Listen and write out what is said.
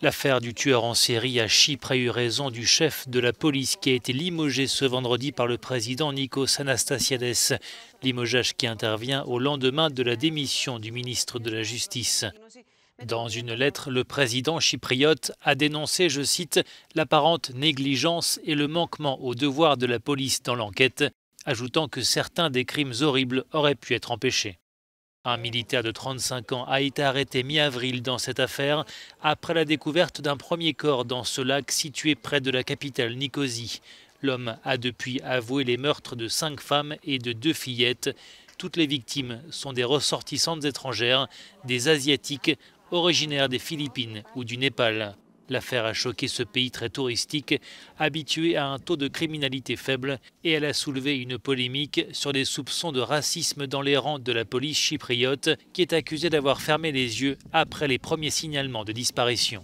L'affaire du tueur en série à Chypre a eu raison du chef de la police qui a été limogé ce vendredi par le président Nikos Anastasiades. Limogeage qui intervient au lendemain de la démission du ministre de la Justice. Dans une lettre, le président chypriote a dénoncé, je cite, l'apparente négligence et le manquement aux devoirs de la police dans l'enquête, ajoutant que certains des crimes horribles auraient pu être empêchés. Un militaire de 35 ans a été arrêté mi-avril dans cette affaire après la découverte d'un premier corps dans ce lac situé près de la capitale Nicosie. L'homme a depuis avoué les meurtres de cinq femmes et de deux fillettes. Toutes les victimes sont des ressortissantes étrangères, des Asiatiques, originaires des Philippines ou du Népal. L'affaire a choqué ce pays très touristique, habitué à un taux de criminalité faible, et elle a soulevé une polémique sur les soupçons de racisme dans les rangs de la police chypriote, qui est accusée d'avoir fermé les yeux après les premiers signalements de disparition.